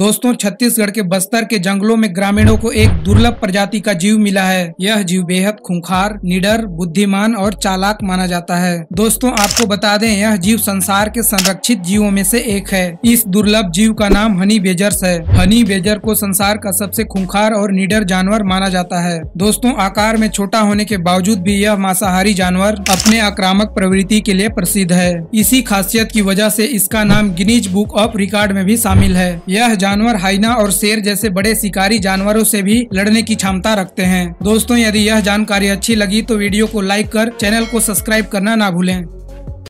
दोस्तों छत्तीसगढ़ के बस्तर के जंगलों में ग्रामीणों को एक दुर्लभ प्रजाति का जीव मिला है यह जीव बेहद खूंखार निडर बुद्धिमान और चालाक माना जाता है दोस्तों आपको बता दें यह जीव संसार के संरक्षित जीवों में से एक है इस दुर्लभ जीव का नाम हनी बेजर्स है हनी बेजर को संसार का सबसे खूंखार और निडर जानवर माना जाता है दोस्तों आकार में छोटा होने के बावजूद भी यह मांसाहारी जानवर अपने आक्रामक प्रवृत्ति के लिए प्रसिद्ध है इसी खासियत की वजह से इसका नाम गिनीज बुक ऑफ रिकॉर्ड में भी शामिल है यह जानवर हाइना और शेर जैसे बड़े शिकारी जानवरों से भी लड़ने की क्षमता रखते हैं दोस्तों यदि यह जानकारी अच्छी लगी तो वीडियो को लाइक कर चैनल को सब्सक्राइब करना ना भूलें